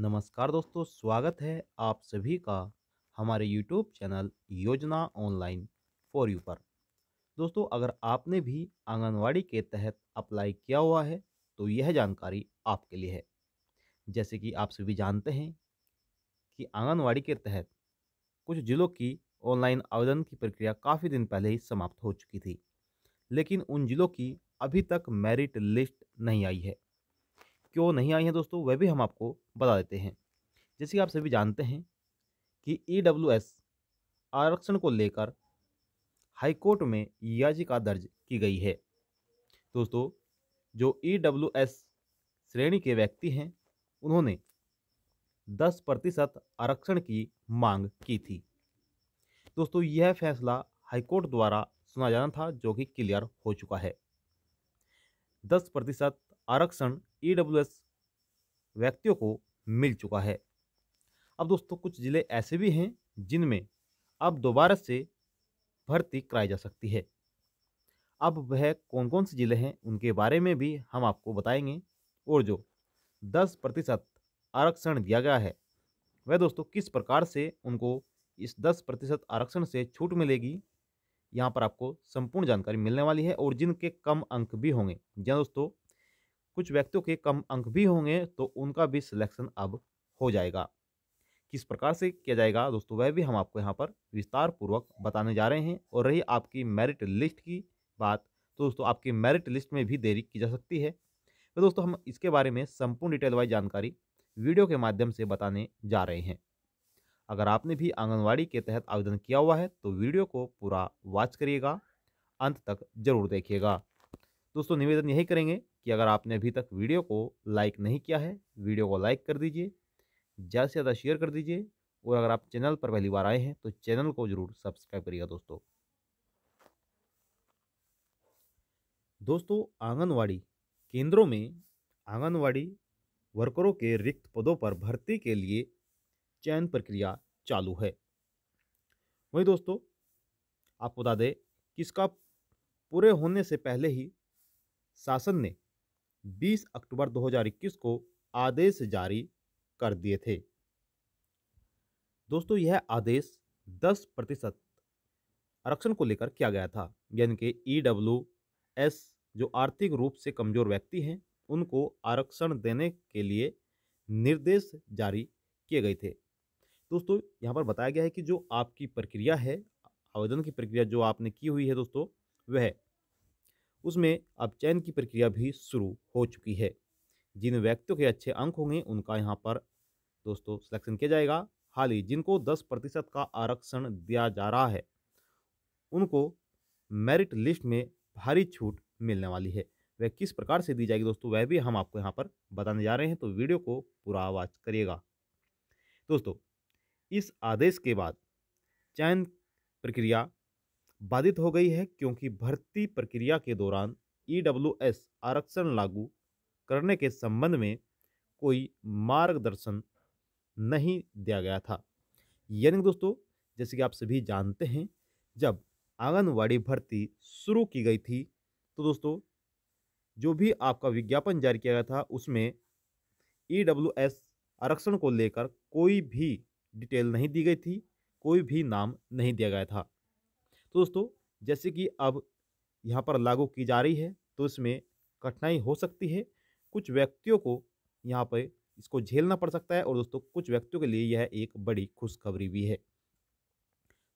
नमस्कार दोस्तों स्वागत है आप सभी का हमारे YouTube channel Yojana online for you पर दोस्तों अगर आपने भी आंगनवाड़ी के तहत अप्लाई किया हुआ है तो यह जानकारी आपके लिए है जैसे कि आप सभी जानते हैं कि आंगनवाड़ी के तहत कुछ ज़िलों की ऑनलाइन आवेदन की प्रक्रिया काफ़ी दिन पहले ही समाप्त हो चुकी थी लेकिन उन ज़िलों की अभी तक मेरिट लिस्ट नहीं आई है क्यों नहीं आई हैं दोस्तों वह भी हम आपको बता देते हैं जैसे कि आप सभी जानते हैं कि ई e आरक्षण को लेकर हाईकोर्ट में याचिका दर्ज की गई है दोस्तों जो ई e श्रेणी के व्यक्ति हैं उन्होंने 10 प्रतिशत आरक्षण की मांग की थी दोस्तों यह फैसला हाईकोर्ट द्वारा सुना जाना था जो कि क्लियर हो चुका है दस प्रतिशत आरक्षण ई e व्यक्तियों को मिल चुका है अब दोस्तों कुछ ज़िले ऐसे भी हैं जिनमें अब दोबारा से भर्ती कराई जा सकती है अब वह कौन कौन से ज़िले हैं उनके बारे में भी हम आपको बताएंगे और जो दस प्रतिशत आरक्षण दिया गया है वह दोस्तों किस प्रकार से उनको इस दस प्रतिशत आरक्षण से छूट मिलेगी यहाँ पर आपको संपूर्ण जानकारी मिलने वाली है और जिनके कम अंक भी होंगे जहाँ दोस्तों कुछ व्यक्तियों के कम अंक भी होंगे तो उनका भी सिलेक्शन अब हो जाएगा किस प्रकार से किया जाएगा दोस्तों वह भी हम आपको यहाँ पर विस्तार पूर्वक बताने जा रहे हैं और रही आपकी मेरिट लिस्ट की बात तो दोस्तों आपकी मेरिट लिस्ट में भी देरी की जा सकती है तो दोस्तों हम इसके बारे में संपूर्ण डिटेल वाइज जानकारी वीडियो के माध्यम से बताने जा रहे हैं अगर आपने भी आंगनवाड़ी के तहत आवेदन किया हुआ है तो वीडियो को पूरा वॉच करिएगा अंत तक जरूर देखिएगा दोस्तों निवेदन यही करेंगे कि अगर आपने अभी तक वीडियो को लाइक नहीं किया है वीडियो को लाइक कर दीजिए ज़्यादा से ज़्यादा शेयर कर दीजिए और अगर आप चैनल पर पहली बार आए हैं तो चैनल को ज़रूर सब्सक्राइब करिएगा दोस्तों दोस्तों आंगनवाड़ी केंद्रों में आंगनवाड़ी वर्करों के रिक्त पदों पर भर्ती के लिए चयन प्रक्रिया चालू है वही दोस्तों आपको बता दें कि इसका पूरे होने से पहले ही शासन ने 20 अक्टूबर 2021 को आदेश जारी कर दिए थे दोस्तों यह आदेश 10 प्रतिशत आरक्षण को लेकर किया गया था यानी कि ई डब्ल्यू एस जो आर्थिक रूप से कमजोर व्यक्ति हैं उनको आरक्षण देने के लिए निर्देश जारी किए गए थे दोस्तों यहाँ पर बताया गया है कि जो आपकी प्रक्रिया है आवेदन की प्रक्रिया जो आपने की हुई है दोस्तों वह उसमें अब चयन की प्रक्रिया भी शुरू हो चुकी है जिन व्यक्तियों के अच्छे अंक होंगे उनका यहाँ पर दोस्तों सिलेक्शन किया जाएगा हाल ही जिनको दस प्रतिशत का आरक्षण दिया जा रहा है उनको मेरिट लिस्ट में भारी छूट मिलने वाली है वह किस प्रकार से दी जाएगी दोस्तों वह भी हम आपको यहाँ पर बताने जा रहे हैं तो वीडियो को पूरा वाच करिएगा दोस्तों इस आदेश के बाद चयन प्रक्रिया बाधित हो गई है क्योंकि भर्ती प्रक्रिया के दौरान ईडब्ल्यूएस e आरक्षण लागू करने के संबंध में कोई मार्गदर्शन नहीं दिया गया था यानी दोस्तों जैसे कि आप सभी जानते हैं जब आंगनवाड़ी भर्ती शुरू की गई थी तो दोस्तों जो भी आपका विज्ञापन जारी किया गया था उसमें ई e आरक्षण को लेकर कोई भी डिटेल नहीं दी गई थी कोई भी नाम नहीं दिया गया था तो दोस्तों जैसे कि अब यहाँ पर लागू की जा रही है तो इसमें कठिनाई हो सकती है कुछ व्यक्तियों को यहाँ पर इसको झेलना पड़ सकता है और दोस्तों कुछ व्यक्तियों के लिए यह एक बड़ी खुशखबरी भी है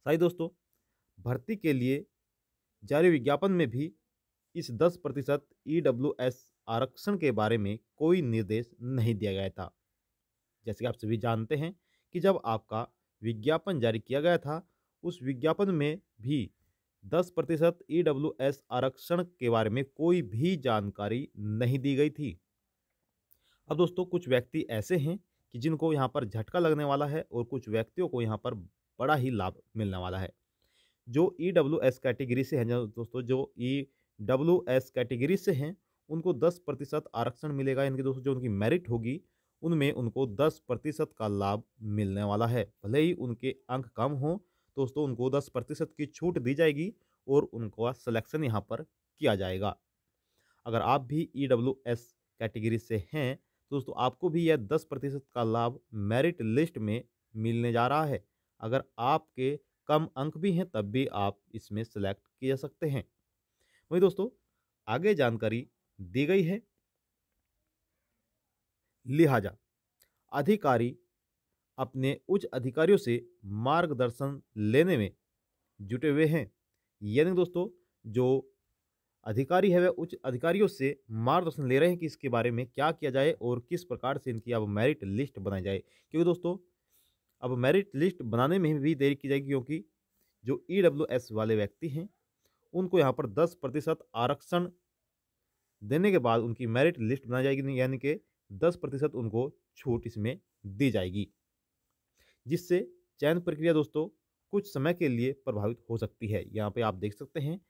साथ दोस्तों भर्ती के लिए जारी विज्ञापन में भी इस 10 प्रतिशत ई आरक्षण के बारे में कोई निर्देश नहीं दिया गया था जैसे कि आप सभी जानते हैं कि जब आपका विज्ञापन जारी किया गया था उस विज्ञापन में भी 10 प्रतिशत ई आरक्षण के बारे में कोई भी जानकारी नहीं दी गई थी अब दोस्तों कुछ व्यक्ति ऐसे हैं कि जिनको यहाँ पर झटका लगने वाला है और कुछ व्यक्तियों को यहाँ पर बड़ा ही लाभ मिलने वाला है जो ई एस कैटेगरी से हैं दोस्तों जो ई कैटेगरी से हैं उनको दस प्रतिशत आरक्षण मिलेगा इनके दोस्तों जो उनकी मेरिट होगी उनमें उनको दस प्रतिशत का लाभ मिलने वाला है भले ही उनके अंक कम हों दोस्तों उनको दस प्रतिशत की छूट दी जाएगी और उनका सिलेक्शन यहाँ पर किया जाएगा अगर आप भी ई डब्ल्यू एस कैटेगरी से हैं तो दोस्तों आपको भी यह दस प्रतिशत का लाभ मेरिट लिस्ट में मिलने जा रहा है अगर आपके कम अंक भी हैं तब भी आप इसमें सेलेक्ट किया जा सकते हैं वही दोस्तों आगे जानकारी दी गई है लिहाजा अधिकारी अपने उच्च अधिकारियों से मार्गदर्शन लेने में जुटे हुए हैं यानी दोस्तों जो अधिकारी है वह उच्च अधिकारियों से मार्गदर्शन ले रहे हैं कि इसके बारे में क्या किया जाए और किस प्रकार से इनकी अब मेरिट लिस्ट बनाई जाए क्योंकि दोस्तों अब मेरिट लिस्ट बनाने में भी देरी की जाएगी क्योंकि जो ई e वाले व्यक्ति हैं उनको यहाँ पर दस प्रतिशत आरक्षण देने के बाद उनकी मेरिट लिस्ट बनाई जाएगी यानी कि दस प्रतिशत उनको छूट इसमें दी जाएगी जिससे चयन प्रक्रिया दोस्तों कुछ समय के लिए प्रभावित हो सकती है यहाँ पे आप देख सकते हैं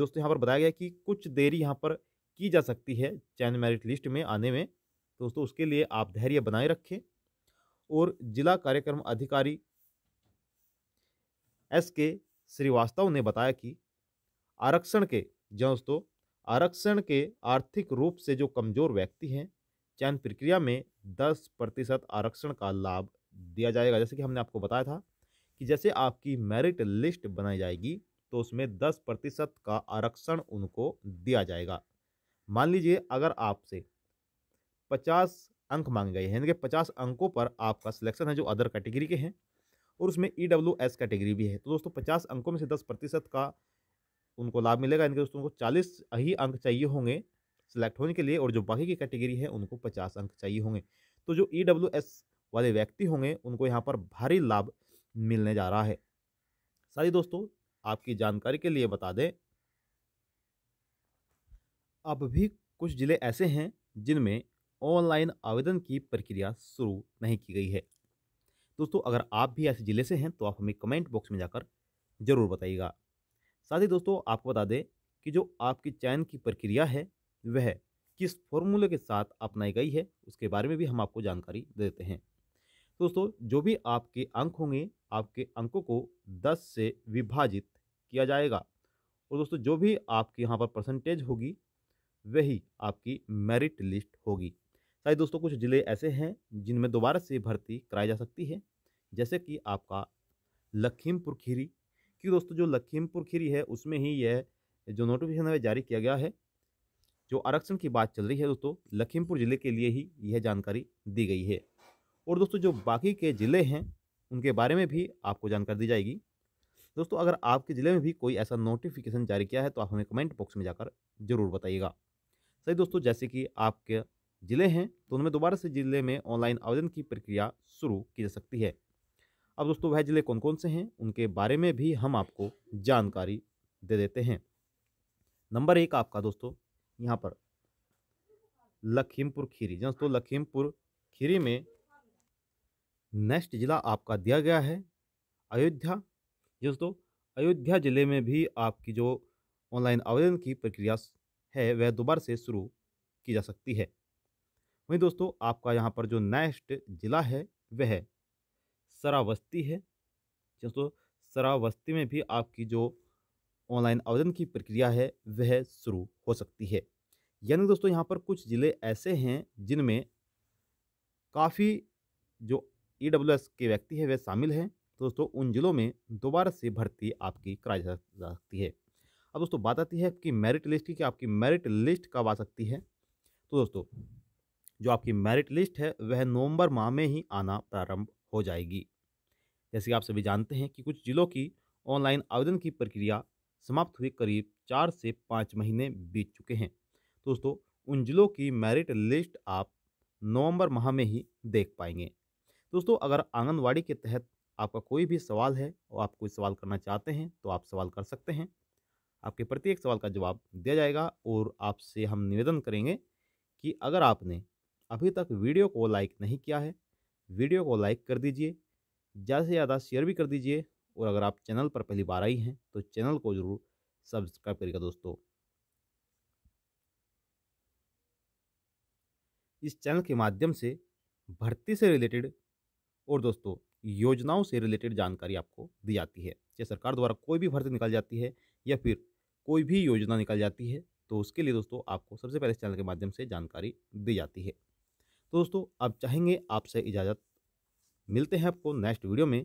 दोस्तों यहाँ पर बताया गया कि कुछ देरी यहाँ पर की जा सकती है चयन मेरिट लिस्ट में आने में दोस्तों उसके लिए आप धैर्य बनाए रखें और जिला कार्यक्रम अधिकारी एस के श्रीवास्तव ने बताया कि आरक्षण के जो दोस्तों आरक्षण के आर्थिक रूप से जो कमज़ोर व्यक्ति हैं चयन प्रक्रिया में दस प्रतिशत आरक्षण का लाभ दिया जाएगा जैसे कि हमने आपको बताया था कि जैसे आपकी मेरिट लिस्ट बनाई जाएगी तो उसमें दस प्रतिशत का आरक्षण उनको दिया जाएगा मान लीजिए अगर आपसे पचास अंक मांगे गए हैं यानी कि पचास अंकों पर आपका सिलेक्शन है जो अदर कैटेगरी के हैं और उसमें ई डब्ल्यू एस कैटेगरी भी है तो दोस्तों पचास अंकों में से दस प्रतिशत का उनको लाभ मिलेगा यानी कि दोस्तों उनको चालीस ही अंक चाहिए होंगे सेलेक्ट होने के लिए और जो बाकी की कैटेगरी है उनको पचास अंक चाहिए होंगे तो जो ई e वाले व्यक्ति होंगे उनको यहाँ पर भारी लाभ मिलने जा रहा है सारी दोस्तों आपकी जानकारी के लिए बता दें अब भी कुछ ज़िले ऐसे हैं जिनमें ऑनलाइन आवेदन की प्रक्रिया शुरू नहीं की गई है दोस्तों अगर आप भी ऐसे ज़िले से हैं तो आप हमें कमेंट बॉक्स में जाकर ज़रूर बताइएगा साथ ही दोस्तों आपको बता दें कि जो आपकी चयन की प्रक्रिया है वह किस फॉर्मूले के साथ अपनाई गई है उसके बारे में भी हम आपको जानकारी देते हैं दोस्तों जो भी आपके अंक होंगे आपके अंकों को 10 से विभाजित किया जाएगा और दोस्तों जो भी आपके यहाँ पर परसेंटेज होगी वही आपकी मेरिट लिस्ट होगी शायद दोस्तों कुछ ज़िले ऐसे हैं जिनमें दोबारा से भर्ती कराई जा सकती है जैसे कि आपका लखीमपुर खीरी क्योंकि दोस्तों जो लखीमपुर खीरी है उसमें ही यह जो नोटिफिकेशन है जारी किया गया है जो आरक्षण की बात चल रही है दोस्तों लखीमपुर ज़िले के लिए ही यह जानकारी दी गई है और दोस्तों जो बाकी के ज़िले हैं उनके बारे में भी आपको जानकारी दी जाएगी दोस्तों अगर आपके ज़िले में भी कोई ऐसा नोटिफिकेशन जारी किया है तो आप हमें कमेंट बॉक्स में जाकर ज़रूर बताइएगा सही दोस्तों जैसे कि आपके ज़िले हैं तो उनमें दोबारा से ज़िले में ऑनलाइन आवेदन की प्रक्रिया शुरू की जा सकती है अब दोस्तों वह ज़िले कौन कौन से हैं उनके बारे में भी हम आपको जानकारी दे देते हैं नंबर एक आपका दोस्तों यहाँ पर लखीमपुर खीरी तो लखीमपुर खीरी में नेक्स्ट जिला आपका दिया गया है अयोध्या दोस्तों अयोध्या जिले में भी आपकी जो ऑनलाइन आवेदन की प्रक्रिया है वह दोबारा से शुरू की जा सकती है वहीं दोस्तों आपका यहाँ पर जो नेक्स्ट जिला है वह सरावस्ती है दोस्तों सरावस्ती में भी आपकी जो ऑनलाइन आवेदन की प्रक्रिया है वह शुरू हो सकती है यानी दोस्तों यहाँ पर कुछ ज़िले ऐसे हैं जिनमें काफ़ी जो ई e के व्यक्ति हैं वह शामिल हैं तो दोस्तों उन ज़िलों में दोबारा से भर्ती आपकी कराई जा सकती है अब दोस्तों बात आती है कि मेरिट लिस्ट की कि आपकी मेरिट लिस्ट कब आ सकती है तो दोस्तों जो आपकी मेरिट लिस्ट है वह नवंबर माह में ही आना प्रारंभ हो जाएगी जैसे कि आप सभी जानते हैं कि कुछ ज़िलों की ऑनलाइन आवेदन की प्रक्रिया समाप्त हुए करीब चार से पाँच महीने बीत चुके हैं दोस्तों उन जिलों की मेरिट लिस्ट आप नवंबर माह में ही देख पाएंगे दोस्तों अगर आंगनवाड़ी के तहत आपका कोई भी सवाल है और आप कोई सवाल करना चाहते हैं तो आप सवाल कर सकते हैं आपके प्रत्येक सवाल का जवाब दिया जाएगा और आपसे हम निवेदन करेंगे कि अगर आपने अभी तक वीडियो को लाइक नहीं किया है वीडियो को लाइक कर दीजिए ज़्यादा से ज़्यादा शेयर भी कर दीजिए और अगर आप चैनल पर पहली बार आई हैं तो चैनल को ज़रूर सब्सक्राइब करिएगा दोस्तों इस चैनल के माध्यम से भर्ती से रिलेटेड और दोस्तों योजनाओं से रिलेटेड जानकारी आपको दी जाती है चाहे सरकार द्वारा कोई भी भर्ती निकाल जाती है या फिर कोई भी योजना निकाल जाती है तो उसके लिए दोस्तों आपको सबसे पहले इस चैनल के माध्यम से जानकारी दी जाती है तो दोस्तों अब चाहेंगे आपसे इजाज़त मिलते हैं आपको नेक्स्ट वीडियो में